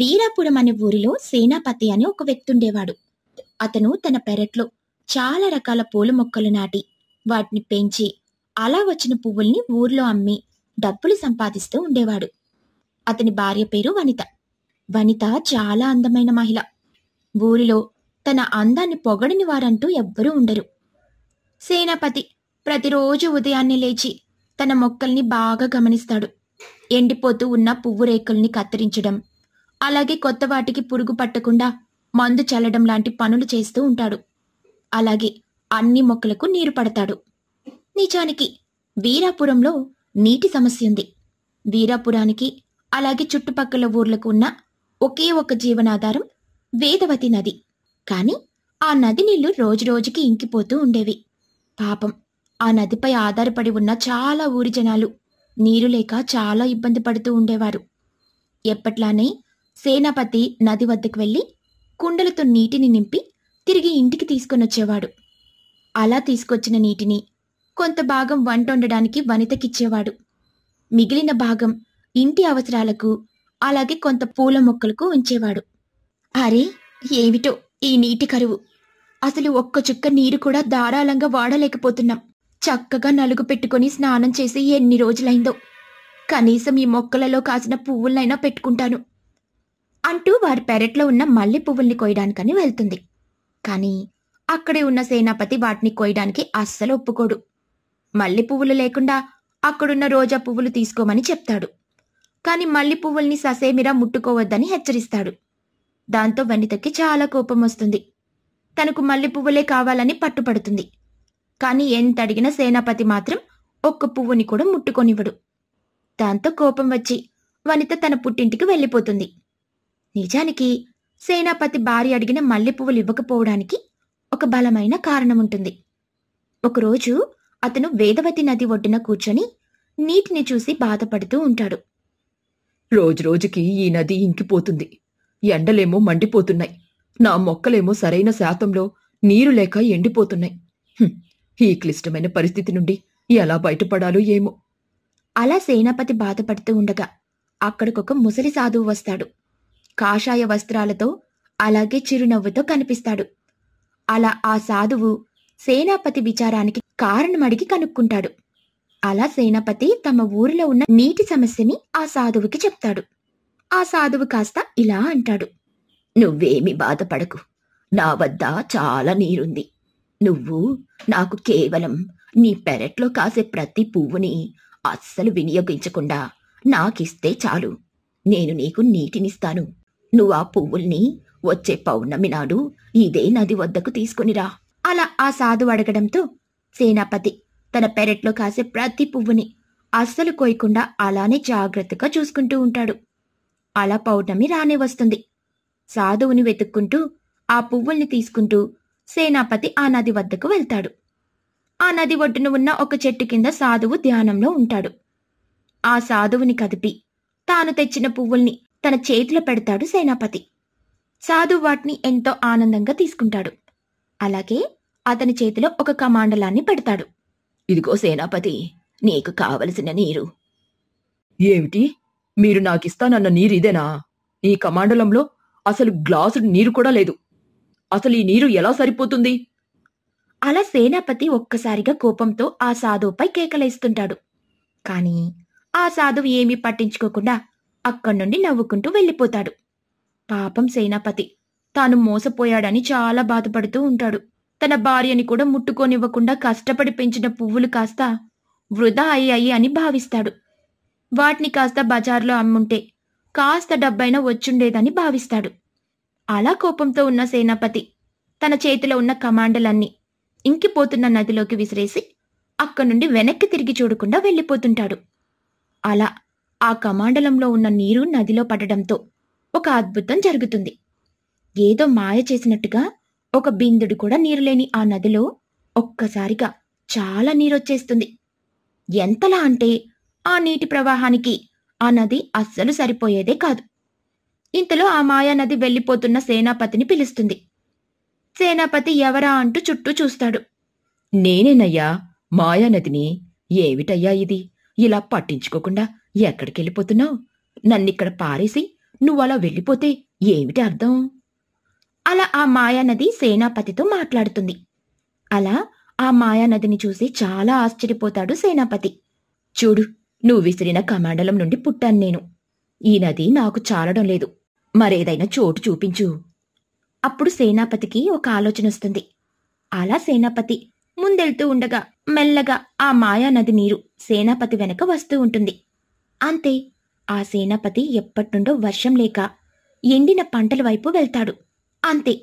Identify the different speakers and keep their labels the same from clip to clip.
Speaker 1: వీరాపురం అనే ఊరిలో సేనాపతి అని ఒక వ్యక్తి ఉండేవాడు అతను తన పెరట్లో చాలా రకాల పూల మొక్కలు నాటి వాటిని పెంచి అలా వచ్చిన పువ్వుల్ని ఊర్లో అమ్మి డబ్బులు సంపాదిస్తూ ఉండేవాడు అతని భార్య పేరు వనిత వనిత చాలా అందమైన మహిళ ఊరిలో తన అందాన్ని పొగడని వారంటూ ఎవ్వరూ ఉండరు సేనాపతి ప్రతిరోజు ఉదయాన్నే లేచి తన మొక్కల్ని బాగా గమనిస్తాడు ఎండిపోతూ ఉన్న పువ్వు రేకుల్ని కత్తిరించడం అలాగే కొత్త వాటికి పురుగు పట్టకుండా మందు చల్లడం లాంటి పనులు చేస్తూ ఉంటాడు అలాగే అన్ని మొక్కలకు నీరు పడతాడు నిజానికి వీరాపురంలో నీటి సమస్య ఉంది వీరాపురానికి అలాగే చుట్టుపక్కల ఊర్లకు ఉన్న ఒకే ఒక జీవనాధారం వేదవతి నది కానీ ఆ నది నీళ్లు రోజురోజుకి ఇంకిపోతూ ఉండేవి పాపం ఆ నదిపై ఆధారపడి ఉన్న చాలా ఊరి జనాలు నీరు లేక చాలా ఇబ్బంది పడుతూ ఉండేవారు ఎప్పట్లానే సేనాపతి నది వద్దకు వెళ్ళి కుండలతో నీటిని నింపి తిరిగి ఇంటికి తీసుకొనొచ్చేవాడు అలా తీసుకొచ్చిన నీటిని కొంత భాగం వంట వండడానికి వనితకిచ్చేవాడు మిగిలిన భాగం ఇంటి అవసరాలకు అలాగే కొంత పూల మొక్కలకు ఉంచేవాడు అరే ఏమిటో ఈ నీటి కరువు అసలు ఒక్క చుక్క నీరు కూడా ధారాళంగా వాడలేకపోతున్నాం చక్కగా నలుగు పెట్టుకుని స్నానం చేసి ఎన్ని రోజులైందో కనీసం ఈ మొక్కలలో కాసిన పువ్వులనైనా పెట్టుకుంటాను అంటూ వారి పెరట్లో ఉన్న మల్లె పువ్వుల్ని కొయ్యడానికని వెళ్తుంది కానీ అక్కడే ఉన్న సేనాపతి వాటిని కోయడానికి అస్సలు ఒప్పుకోడు మల్లె పువ్వులు లేకుండా అక్కడున్న రోజా పువ్వులు తీసుకోమని చెప్తాడు కాని మల్లె పువ్వుల్ని ససేమిరా ముట్టుకోవద్దని హెచ్చరిస్తాడు దాంతో వనితకి చాలా కోపం వస్తుంది తనకు మల్లె పువ్వులే కావాలని పట్టుపడుతుంది కాని ఎంత అడిగినా సేనాపతి మాత్రం ఒక్క పువ్వుని కూడా ముట్టుకొనివ్వడు దాంతో కోపం వచ్చి వనిత తన పుట్టింటికి వెళ్ళిపోతుంది నిజానికి సేనాపతి భార్య అడిగిన మల్లెపువ్వులు ఇవ్వకపోవడానికి ఒక బలమైన కారణముంటుంది ఒకరోజు అతను వేదవతి నది ఒడ్డున కూర్చొని నీటిని చూసి బాధపడుతూ ఉంటాడు రోజురోజుకి ఈ నది ఇంకిపోతుంది ఎండలేమో మండిపోతున్నాయి నా మొక్కలేమో సరైన శాతంలో నీరు లేక ఎండిపోతున్నాయి ఈ క్లిష్టమైన పరిస్థితి నుండి ఎలా బయటపడాలో ఏమో అలా సేనాపతి బాధపడుతూ ఉండగా అక్కడికొక ముసలి సాధువు వస్తాడు కాషాయ వస్త్రాలతో అలాగే చిరునవ్వుతో కనిపిస్తాడు అలా ఆ సాధువు సేనాపతి విచారానికి కారణమడిగి కనుక్కుంటాడు అలా సేనాపతి తమ ఊరిలో ఉన్న నీటి సమస్యని ఆ సాధువుకి చెప్తాడు ఆ సాధువు కాస్త ఇలా అంటాడు నువ్వేమి బాధపడకు నా వద్ద చాలా నీరుంది నువ్వు నాకు కేవలం నీ పెరట్లో కాసే ప్రతి పువ్వుని అస్సలు వినియోగించకుండా నాకిస్తే చాలు నేను నీకు నీటినిస్తాను నువ్వు ఆ పువ్వుల్ని వచ్చే పౌర్ణమి నాడు ఇదే నది వద్దకు తీసుకునిరా అలా ఆ సాధు అడగడంతో సేనాపతి తన పెరట్లో కాసే ప్రతి పువ్వుని అస్సలు కోయకుండా అలానే జాగ్రత్తగా చూసుకుంటూ ఉంటాడు అలా పౌర్ణమి రానే వస్తుంది సాధువుని వెతుక్కుంటూ ఆ పువ్వుల్ని తీసుకుంటూ సేనాపతి ఆ నది వద్దకు వెళ్తాడు ఆ నది ఒడ్డున ఉన్న ఒక చెట్టు కింద సాధువు ధ్యానంలో ఉంటాడు ఆ సాధువుని కదిపి తాను తెచ్చిన పువ్వుల్ని తన చేతిలో పెడతాడు సేనాపతి సాధు వాటిని ఎంతో ఆనందంగా తీసుకుంటాడు అలాగే అతని చేతిలో ఒక కమాండలాన్ని పెడతాడు ఇదిగో సేనాపతి నీకు కావలసిన నీరు ఏమిటి మీరు నాకిస్తానన్న నీరు ఇదేనా ఈ కమాండలంలో అసలు గ్లాసు నీరు కూడా లేదు అసలు ఈ నీరు ఎలా సరిపోతుంది అలా సేనాపతి ఒక్కసారిగా కోపంతో ఆ సాధువుపై కేకలేస్తుంటాడు కానీ ఆ సాధువు ఏమీ పట్టించుకోకుండా అక్కడి నుండి నవ్వుకుంటూ వెళ్ళిపోతాడు పాపం సేనాపతి తాను మోసపోయాడని చాలా బాధపడుతూ ఉంటాడు తన భార్యని కూడా ముట్టుకోనివ్వకుండా కష్టపడి పెంచిన పువ్వులు కాస్త వృధా అయ్యాయి అని భావిస్తాడు వాటిని కాస్త బజార్లో అమ్ముంటే కాస్త డబ్బైనా వచ్చుండేదని భావిస్తాడు అలా కోపంతో ఉన్న సేనాపతి తన చేతిలో ఉన్న కమాండలన్నీ ఇంకిపోతున్న నదిలోకి విసిరేసి అక్కడి నుండి వెనక్కి తిరిగి చూడకుండా వెళ్ళిపోతుంటాడు అలా ఆ కమాండలంలో ఉన్న నీరు నదిలో పడడంతో ఒక అద్భుతం జరుగుతుంది ఏదో మాయ చేసినట్టుగా ఒక బిందుడు కూడా నీరు లేని ఆ నదిలో ఒక్కసారిగా చాలా నీరొచ్చేస్తుంది ఎంతలా అంటే ఆ నీటి ప్రవాహానికి ఆ నది అస్సలు సరిపోయేదే కాదు ఇంతలో ఆ మాయానది వెళ్ళిపోతున్న సేనాపతిని పిలుస్తుంది సేనాపతి ఎవరా అంటూ చుట్టూ చూస్తాడు నేనేనయ్యా మాయానదిని ఏమిటయ్యా ఇది ఇలా పట్టించుకోకుండా ఎక్కడికెళ్ళిపోతున్నావు నన్నిక్కడ పారేసి నువ్వు అలా వెళ్ళిపోతే ఏమిటి అర్థం అలా ఆ మాయానది సేనాపతితో మాట్లాడుతుంది అలా ఆ మాయానదిని చూసి చాలా ఆశ్చర్యపోతాడు సేనాపతి చూడు నువ్వు విసిరిన కమాండలం నుండి పుట్టాను నేను ఈ నది నాకు చాలడం లేదు మరేదైనా చోటు చూపించు అప్పుడు సేనాపతికి ఒక ఆలోచన వస్తుంది అలా సేనాపతి ముందెళ్తూ ఉండగా మెల్లగా ఆ మాయానది నీరు సేనాపతి వెనక వస్తూ ఉంటుంది అంతే ఆ సేనాపతి ఎప్పట్నుండో వర్షం లేక ఎండిన పంటల వైపు వెళ్తాడు అంతే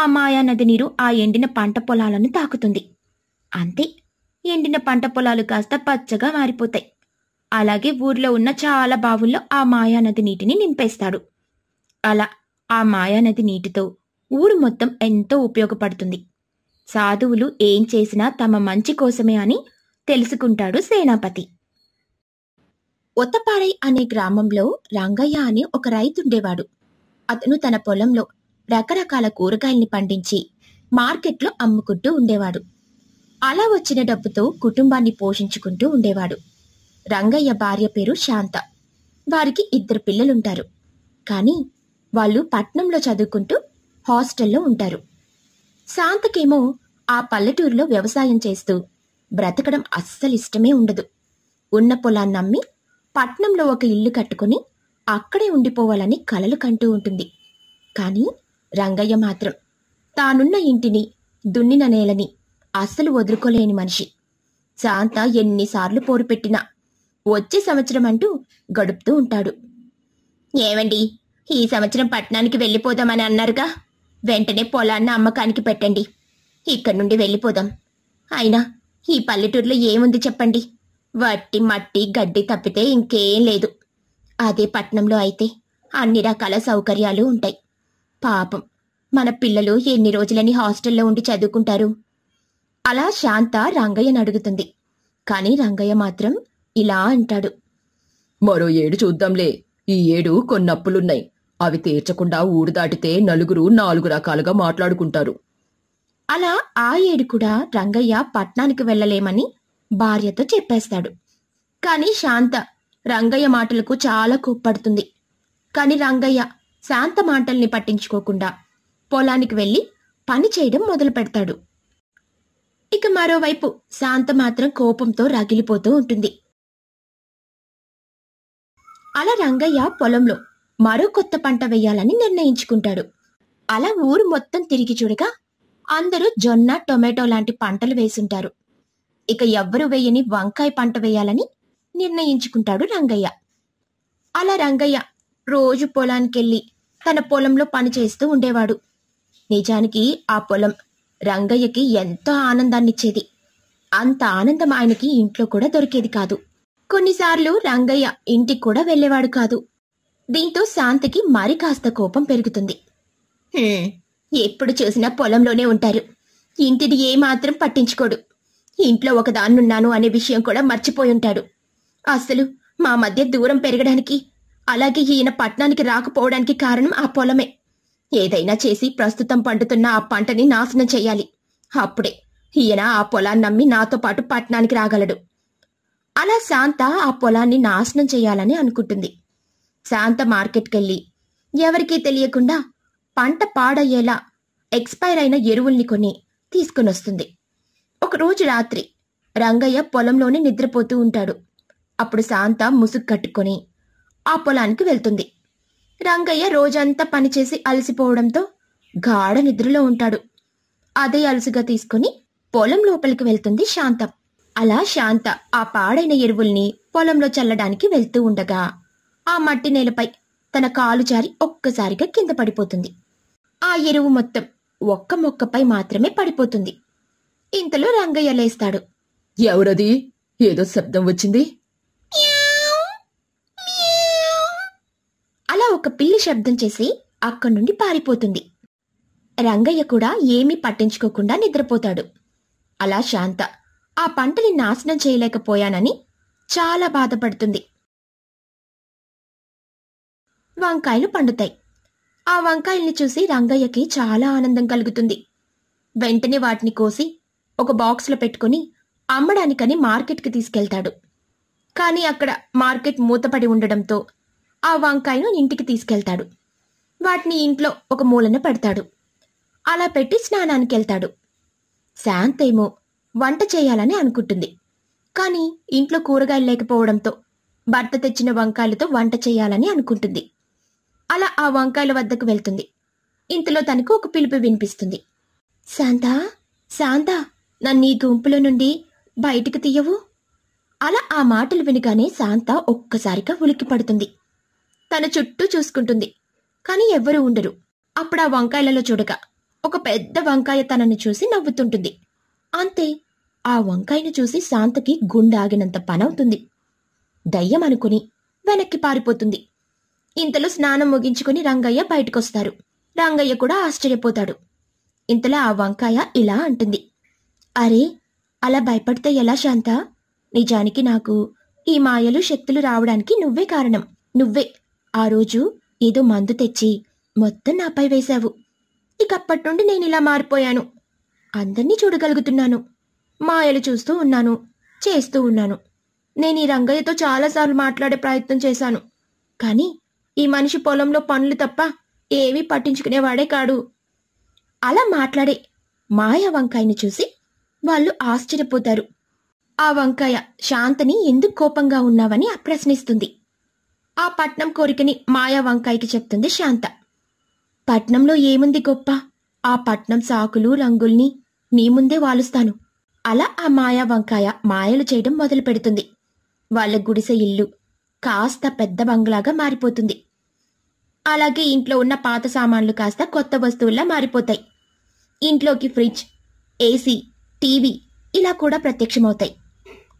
Speaker 1: ఆ మాయానది నీరు ఆ ఎండిన పంట పొలాలను తాకుతుంది అంతే ఎండిన పంట పొలాలు కాస్త పచ్చగా మారిపోతాయి అలాగే ఊర్లో ఉన్న చాలా బావుల్లో ఆ మాయానది నీటిని నింపేస్తాడు అలా ఆ మాయానది నీటితో ఊరు మొత్తం ఎంతో ఉపయోగపడుతుంది సాధువులు ఏం చేసినా తమ మంచి కోసమే అని తెలుసుకుంటాడు సేనాపతి ఒత్తపాడై అనే గ్రామంలో రంగయ్య అనే ఒక రైతుండేవాడు అతను తన పొలంలో రకరకాల కూరగాయల్ని పండించి మార్కెట్లో అమ్ముకుంటూ ఉండేవాడు అలా వచ్చిన డబ్బుతో కుటుంబాన్ని పోషించుకుంటూ ఉండేవాడు రంగయ్య భార్య పేరు శాంత వారికి ఇద్దరు పిల్లలుంటారు కానీ వాళ్ళు పట్నంలో చదువుకుంటూ హాస్టల్లో ఉంటారు శాంతకేమో ఆ పల్లెటూరులో వ్యవసాయం చేస్తూ బ్రతకడం అస్సలు ఇష్టమే ఉండదు ఉన్న పొలాన్ని పట్నంలో ఒక ఇల్లు కట్టుకుని అక్కడే ఉండిపోవాలని కలలు కంటూ ఉంటుంది కానీ రంగయ్య మాత్రం తానున్న ఇంటిని దున్నిన నేలని అస్సలు వదులుకోలేని మనిషి శాంత ఎన్నిసార్లు పోరు పెట్టినా వచ్చే సంవత్సరం అంటూ గడుపుతూ ఉంటాడు ఏవండి ఈ సంవత్సరం పట్టణానికి వెళ్ళిపోదామని అన్నారుగా వెంటనే పొలాన్ని అమ్మకానికి పెట్టండి ఇక్కడి నుండి వెళ్ళిపోదాం అయినా ఈ పల్లెటూరులో ఏముంది చెప్పండి వట్టి మట్టి గడ్డి తప్పితే ఇంకేం లేదు అదే పట్నంలో అయితే అన్ని రకాల సౌకర్యాలు ఉంటాయి పాపం మన పిల్లలు ఎన్ని రోజులని హాస్టల్లో ఉండి చదువుకుంటారు అలా శాంత రంగయ్యను అడుగుతుంది కానీ రంగయ్య మాత్రం ఇలా అంటాడు మరో ఏడు చూద్దాంలే ఈ ఏడు కొన్నప్పులున్నాయి అవి తీర్చకుండా ఊరు దాటితే నలుగురు నాలుగు రకాలుగా మాట్లాడుకుంటారు అలా ఆ ఏడు కూడా రంగయ్య పట్నానికి వెళ్ళలేమని భార్యతో చెప్పేస్తాడు కానీ శాంత రంగయ్య మాటలకు చాలా కోప్పడుతుంది కానీ రంగయ్య శాంత మాటల్ని పట్టించుకోకుండా పొలానికి వెళ్ళి పని చేయడం మొదలు పెడతాడు ఇక మరోవైపు శాంత మాత్రం కోపంతో రగిలిపోతూ ఉంటుంది అలా రంగయ్య పొలంలో మరో కొత్త పంట వేయాలని నిర్ణయించుకుంటాడు అలా ఊరు మొత్తం తిరిగి చూడగా అందరూ జొన్న టొమాటో లాంటి పంటలు వేసుంటారు ఇక ఎవ్వరు వేయని వంకాయ పంట వేయాలని నిర్ణయించుకుంటాడు రంగయ్య అలా రంగయ్య రోజు పొలానికెళ్ళి తన పొలంలో పనిచేస్తూ ఉండేవాడు నిజానికి ఆ పొలం రంగయ్యకి ఎంతో ఆనందాన్నిచ్చేది అంత ఆనందం ఆయనకి ఇంట్లో కూడా దొరికేది కాదు కొన్నిసార్లు రంగయ్య ఇంటికి కూడా వెళ్ళేవాడు కాదు దీంతో శాంతికి మరి కాస్త కోపం పెరుగుతుంది ఎప్పుడు చూసినా పొలంలోనే ఉంటారు ఇంటిది ఏమాత్రం పట్టించుకోడు ఇంట్లో ఒక దాన్నున్నాను అనే విషయం కూడా మర్చిపోయి ఉంటాడు అసలు మా మధ్య దూరం పెరగడానికి అలాగే ఈయన పట్నానికి రాకపోవడానికి కారణం ఆ పొలమే ఏదైనా చేసి ప్రస్తుతం పండుతున్న ఆ పంటని నాశనం చెయ్యాలి అప్పుడే ఈయన ఆ పొలాన్ని నమ్మి నాతో పాటు పట్నానికి రాగలడు అలా శాంత ఆ పొలాన్ని నాశనం చేయాలని అనుకుంటుంది శాంత మార్కెట్కెళ్ళి ఎవరికీ తెలియకుండా పంట పాడయ్యేలా ఎక్స్పైర్ అయిన ఎరువుల్ని కొని వస్తుంది ఒకరోజు రాత్రి రంగయ్య పొలంలోనే నిద్రపోతూ ఉంటాడు అప్పుడు శాంత ముసుగు కట్టుకొని ఆ పొలానికి వెళ్తుంది రంగయ్య రోజంతా పనిచేసి అలసిపోవడంతో గాఢ నిద్రలో ఉంటాడు అదే అలసిగా తీసుకుని పొలం లోపలికి వెళ్తుంది శాంతం అలా శాంత ఆ పాడైన ఎరువుల్ని పొలంలో చల్లడానికి వెళ్తూ ఉండగా ఆ మట్టి నేలపై తన కాలు జారి ఒక్కసారిగా కింద పడిపోతుంది ఆ ఎరువు మొత్తం ఒక్క మొక్కపై మాత్రమే పడిపోతుంది ఇంతలో రంగయ్య లేస్తాడు ఎవరది ఏదో శబ్దం వచ్చింది అలా ఒక పిల్లి శబ్దం చేసి అక్కడి నుండి పారిపోతుంది రంగయ్య కూడా ఏమీ పట్టించుకోకుండా నిద్రపోతాడు అలా శాంత ఆ పంటని నాశనం చేయలేకపోయానని చాలా బాధపడుతుంది వంకాయలు పండుతాయి ఆ వంకాయల్ని చూసి రంగయ్యకి చాలా ఆనందం కలుగుతుంది వెంటనే వాటిని కోసి ఒక బాక్స్లో పెట్టుకుని అమ్మడానికని మార్కెట్కి తీసుకెళ్తాడు కానీ అక్కడ మార్కెట్ మూతపడి ఉండడంతో ఆ వంకాయను ఇంటికి తీసుకెళ్తాడు వాటిని ఇంట్లో ఒక మూలన పెడతాడు అలా పెట్టి స్నానానికి వెళ్తాడు శాంతేమో ఏమో వంట చేయాలని అనుకుంటుంది కానీ ఇంట్లో కూరగాయలు లేకపోవడంతో భర్త తెచ్చిన వంకాయలతో వంట చేయాలని అనుకుంటుంది అలా ఆ వంకాయల వద్దకు వెళ్తుంది ఇంతలో తనకు ఒక పిలుపు వినిపిస్తుంది శాంతా శాంతా నన్ను ఈ గుంపులో నుండి బయటికి తీయవు అలా ఆ మాటలు వినగానే శాంత ఒక్కసారిగా ఉలిక్కిపడుతుంది తన చుట్టూ చూసుకుంటుంది కానీ ఎవ్వరూ ఉండరు అప్పుడు ఆ వంకాయలలో చూడగా ఒక పెద్ద వంకాయ తనను చూసి నవ్వుతుంటుంది అంతే ఆ వంకాయను చూసి శాంతకి గుండె ఆగినంత పనవుతుంది దయ్యం అనుకుని వెనక్కి పారిపోతుంది ఇంతలో స్నానం ముగించుకుని రంగయ్య బయటకొస్తారు రంగయ్య కూడా ఆశ్చర్యపోతాడు ఇంతలో ఆ వంకాయ ఇలా అంటుంది అరే అలా భయపడితే ఎలా శాంత నిజానికి నాకు ఈ మాయలు శక్తులు రావడానికి నువ్వే కారణం నువ్వే ఆ రోజు ఏదో మందు తెచ్చి మొత్తం నాపై వేశావు ఇకప్పటి నుండి నేను ఇలా మారిపోయాను అందరినీ చూడగలుగుతున్నాను మాయలు చూస్తూ ఉన్నాను చేస్తూ ఉన్నాను నేను ఈ రంగయ్యతో చాలాసార్లు మాట్లాడే ప్రయత్నం చేశాను కానీ ఈ మనిషి పొలంలో పనులు తప్ప ఏమీ పట్టించుకునేవాడే కాడు అలా మాట్లాడే మాయ వంకాయని చూసి వాళ్ళు ఆశ్చర్యపోతారు ఆ వంకాయ శాంతని ఎందుకు కోపంగా ఉన్నావని ప్రశ్నిస్తుంది ఆ పట్నం కోరికని మాయా వంకాయకి చెప్తుంది శాంత పట్నంలో ఏముంది గొప్ప ఆ పట్నం సాకులు రంగుల్ని నీ ముందే వాలుస్తాను అలా ఆ మాయా వంకాయ మాయలు చేయడం మొదలు పెడుతుంది వాళ్ళ గుడిసె ఇల్లు కాస్త పెద్ద బంగ్లాగా మారిపోతుంది అలాగే ఇంట్లో ఉన్న పాత సామాన్లు కాస్త కొత్త వస్తువుల్లా మారిపోతాయి ఇంట్లోకి ఫ్రిడ్జ్ ఏసీ టీవీ ఇలా కూడా ప్రత్యక్షమవుతాయి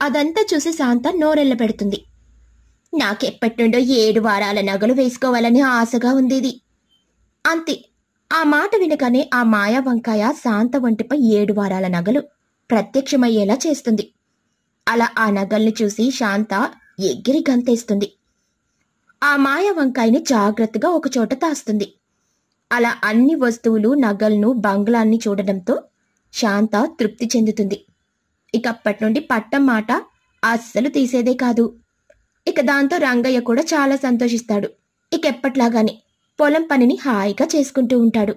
Speaker 1: అదంతా చూసి శాంత నోరెళ్ళ పెడుతుంది నాకెప్పటినుండో ఏడు వారాల నగలు వేసుకోవాలని ఆశగా ఉండేది అంతే ఆ మాట వినగానే ఆ మాయా వంకాయ శాంత వంటిపై ఏడు వారాల నగలు ప్రత్యక్షమయ్యేలా చేస్తుంది అలా ఆ నగల్ని చూసి శాంత ఎగిరి గంతేస్తుంది ఆ మాయ వంకాయని జాగ్రత్తగా ఒకచోట తాస్తుంది అలా అన్ని వస్తువులు నగల్ను బంగ్లాన్ని చూడడంతో శాంత తృప్తి చెందుతుంది ఇక అప్పటి నుండి పట్టం మాట అస్సలు తీసేదే కాదు ఇక దాంతో రంగయ్య కూడా చాలా సంతోషిస్తాడు ఇక ఎప్పట్లాగానే పొలం పనిని హాయిగా చేసుకుంటూ ఉంటాడు